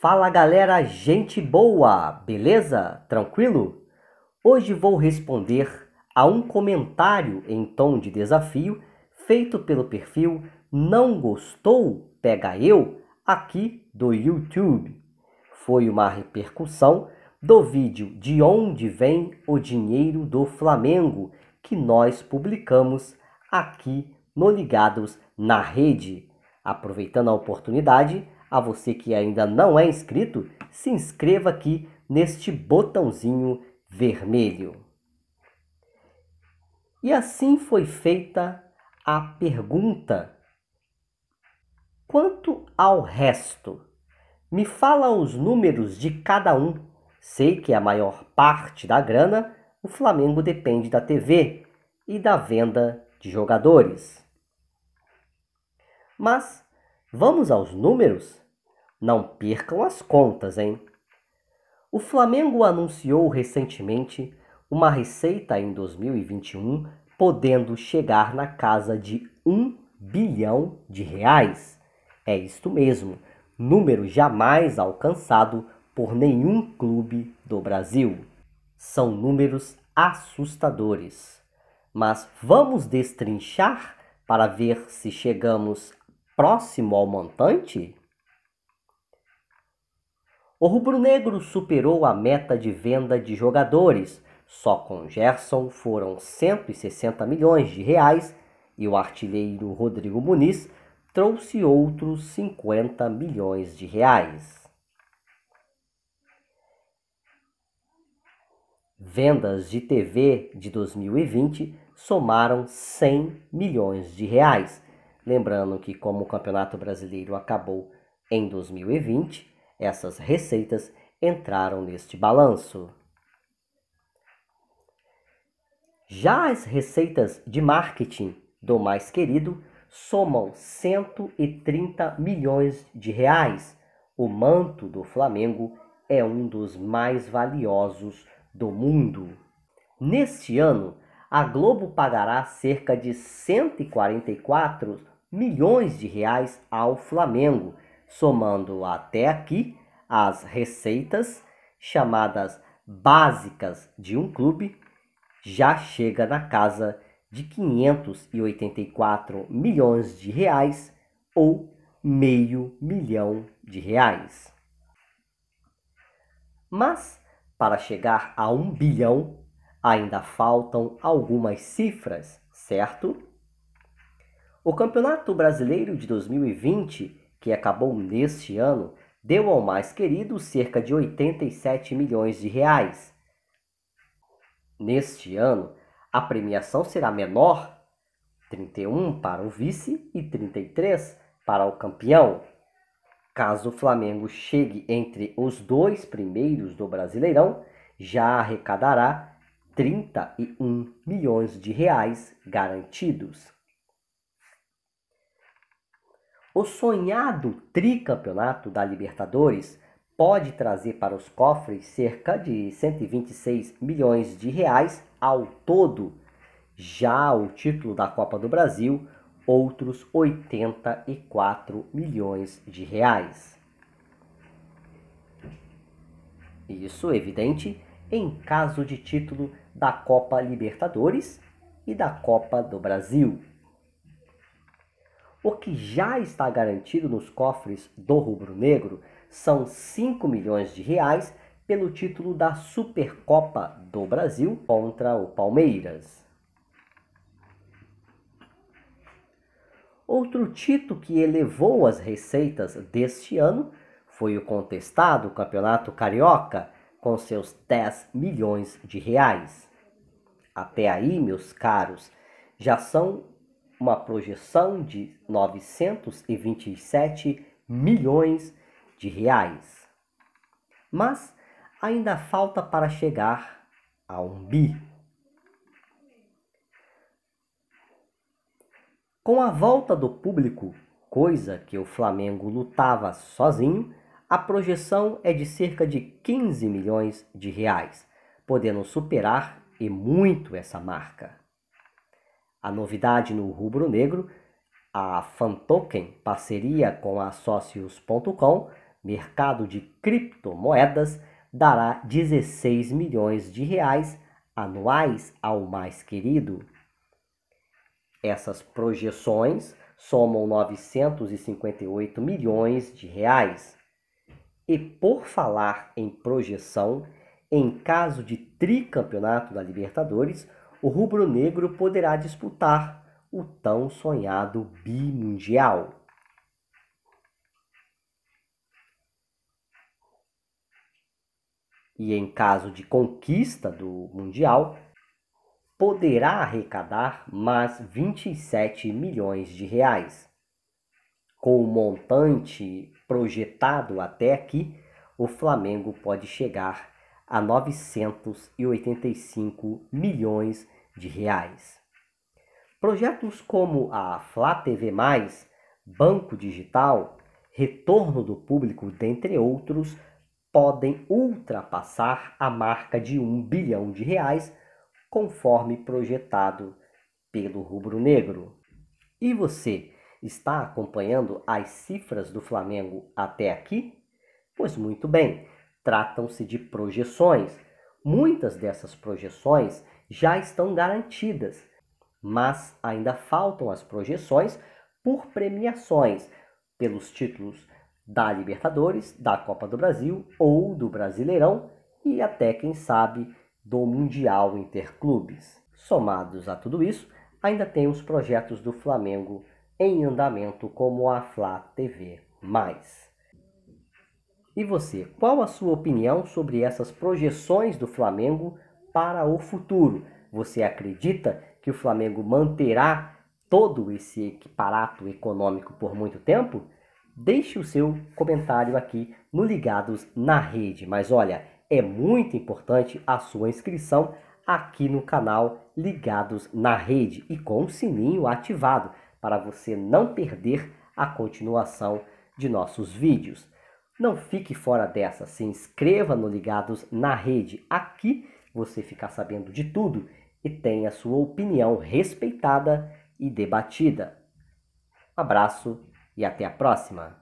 Fala galera, gente boa, beleza? Tranquilo? Hoje vou responder a um comentário em tom de desafio feito pelo perfil Não Gostou Pega Eu aqui do YouTube. Foi uma repercussão do vídeo De Onde Vem o Dinheiro do Flamengo que nós publicamos aqui no Ligados na Rede. Aproveitando a oportunidade, a você que ainda não é inscrito, se inscreva aqui neste botãozinho vermelho. E assim foi feita a pergunta. Quanto ao resto, me fala os números de cada um. Sei que a maior parte da grana o Flamengo depende da TV e da venda de jogadores. Mas Vamos aos números? Não percam as contas, hein? O Flamengo anunciou recentemente uma receita em 2021 podendo chegar na casa de 1 bilhão de reais. É isto mesmo, número jamais alcançado por nenhum clube do Brasil. São números assustadores. Mas vamos destrinchar para ver se chegamos próximo ao montante? O rubro-negro superou a meta de venda de jogadores. Só com Gerson foram 160 milhões de reais e o artilheiro Rodrigo Muniz trouxe outros 50 milhões de reais. Vendas de TV de 2020 somaram 100 milhões de reais Lembrando que, como o Campeonato Brasileiro acabou em 2020, essas receitas entraram neste balanço. Já as receitas de marketing do mais querido somam 130 milhões de reais. O manto do Flamengo é um dos mais valiosos do mundo. Neste ano, a Globo pagará cerca de 144 milhões de reais ao Flamengo, somando até aqui as receitas chamadas básicas de um clube, já chega na casa de 584 milhões de reais ou meio milhão de reais. Mas para chegar a um bilhão, ainda faltam algumas cifras, certo? O Campeonato Brasileiro de 2020, que acabou neste ano, deu ao mais querido cerca de 87 milhões de reais. Neste ano, a premiação será menor, 31 para o vice e 33 para o campeão. Caso o Flamengo chegue entre os dois primeiros do Brasileirão, já arrecadará 31 milhões de reais garantidos. O sonhado tricampeonato da Libertadores pode trazer para os cofres cerca de 126 milhões de reais ao todo. Já o título da Copa do Brasil, outros 84 milhões de reais. Isso evidente em caso de título da Copa Libertadores e da Copa do Brasil. O que já está garantido nos cofres do rubro-negro são 5 milhões de reais pelo título da Supercopa do Brasil contra o Palmeiras. Outro título que elevou as receitas deste ano foi o contestado Campeonato Carioca, com seus 10 milhões de reais. Até aí, meus caros, já são uma projeção de 927 milhões de reais. Mas ainda falta para chegar a um bi. Com a volta do público, coisa que o Flamengo lutava sozinho, a projeção é de cerca de 15 milhões de reais, podendo superar e muito essa marca. A novidade no rubro negro, a Fantoken, parceria com a Socios.com, mercado de criptomoedas, dará 16 milhões de reais anuais ao mais querido. Essas projeções somam 958 milhões de reais. E por falar em projeção, em caso de tricampeonato da Libertadores, o rubro-negro poderá disputar o tão sonhado bimundial. E em caso de conquista do Mundial, poderá arrecadar mais 27 milhões de reais. Com o montante projetado até aqui, o Flamengo pode chegar a 985 milhões de reais. Projetos como a Flá TV+, Banco Digital, Retorno do Público, dentre outros, podem ultrapassar a marca de 1 bilhão de reais, conforme projetado pelo Rubro Negro. E você está acompanhando as cifras do Flamengo até aqui? Pois muito bem, tratam-se de projeções. Muitas dessas projeções já estão garantidas, mas ainda faltam as projeções por premiações pelos títulos da Libertadores, da Copa do Brasil ou do Brasileirão e até quem sabe do Mundial Interclubes. Somados a tudo isso, ainda tem os projetos do Flamengo em andamento como a Fla TV+. E você, qual a sua opinião sobre essas projeções do Flamengo para o futuro? Você acredita que o Flamengo manterá todo esse equiparato econômico por muito tempo? Deixe o seu comentário aqui no Ligados na Rede. Mas olha, é muito importante a sua inscrição aqui no canal Ligados na Rede e com o sininho ativado para você não perder a continuação de nossos vídeos. Não fique fora dessa, se inscreva no Ligados na Rede. Aqui você fica sabendo de tudo e tem a sua opinião respeitada e debatida. abraço e até a próxima!